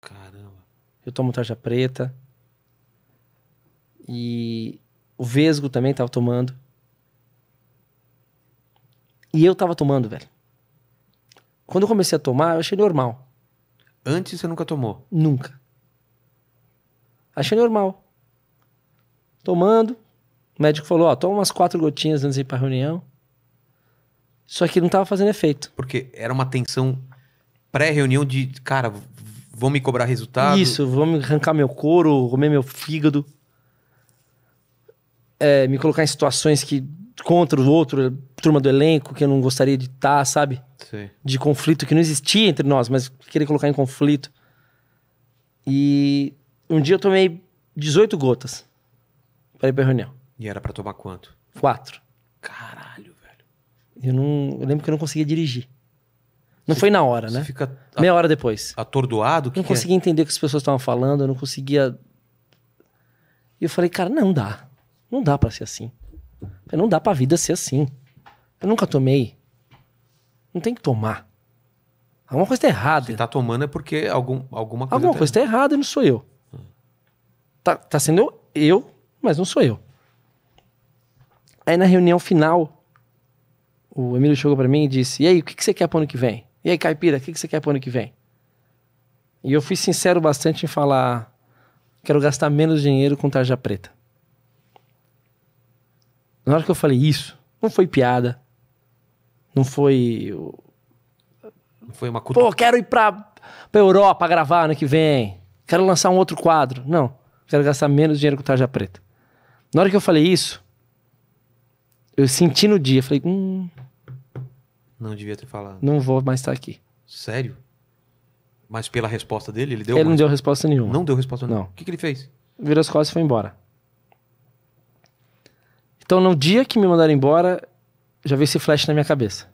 Caramba. Eu tomo tarja preta. E o Vesgo também tava tomando. E eu tava tomando, velho. Quando eu comecei a tomar, eu achei normal. Antes você nunca tomou? Nunca. Achei normal. Tomando. O médico falou, ó, toma umas quatro gotinhas antes de ir pra reunião. Só que não tava fazendo efeito. Porque era uma tensão pré-reunião de, cara, Vão me cobrar resultado? Isso, vão me arrancar meu couro, comer meu fígado. É, me colocar em situações que contra o outro, turma do elenco, que eu não gostaria de estar, tá, sabe? Sim. De conflito que não existia entre nós, mas queria colocar em conflito. E um dia eu tomei 18 gotas para ir pra reunião. E era para tomar quanto? Quatro. Caralho, velho. Eu, não, eu lembro que eu não conseguia dirigir. Não você, foi na hora, né? Fica Meia hora depois. Atordoado? Que não que é? conseguia é? entender o que as pessoas estavam falando, eu não conseguia. E eu falei, cara, não dá. Não dá para ser assim. Não dá pra vida ser assim. Eu nunca tomei. Não tem que tomar. Alguma coisa tá errada. Se tá tomando é porque algum, alguma coisa. Alguma tá coisa tá errada e não sou eu. Hum. Tá, tá sendo eu, eu, mas não sou eu. Aí na reunião final, o Emílio chegou para mim e disse: E aí, o que, que você quer pro ano que vem? E aí, caipira, o que, que você quer para o ano que vem? E eu fui sincero bastante em falar: quero gastar menos dinheiro com tarja preta. Na hora que eu falei isso, não foi piada. Não foi. não Foi uma cultura. Pô, quero ir pra, pra Europa gravar ano que vem. Quero lançar um outro quadro. Não. Quero gastar menos dinheiro com tarja preta. Na hora que eu falei isso, eu senti no dia, falei, hum, não devia ter falado. Não vou mais estar aqui. Sério? Mas pela resposta dele, ele deu Ele não deu resposta nenhuma. Não deu resposta nenhuma? Não. O que, que ele fez? Virou as costas e foi embora. Então, no dia que me mandaram embora, já veio esse flash na minha cabeça.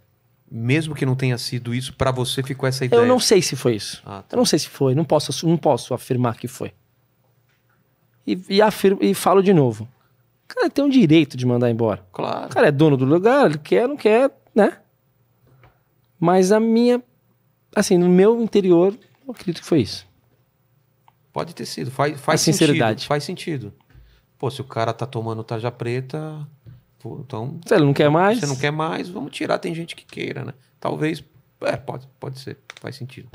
Mesmo que não tenha sido isso, para você ficou essa ideia? Eu não sei se foi isso. Ah, tá. Eu não sei se foi, não posso, não posso afirmar que foi. E, e, afirmo, e falo de novo. O cara tem um direito de mandar embora. Claro. O cara é dono do lugar, ele quer, não quer, né? Mas a minha, assim, no meu interior, eu acredito que foi isso. Pode ter sido. Faz, faz a sinceridade. Sentido, faz sentido. Pô, se o cara tá tomando tarja preta, pô, então. ele não quer mais? Você não quer mais, vamos tirar. Tem gente que queira, né? Talvez. É, pode, pode ser. Faz sentido.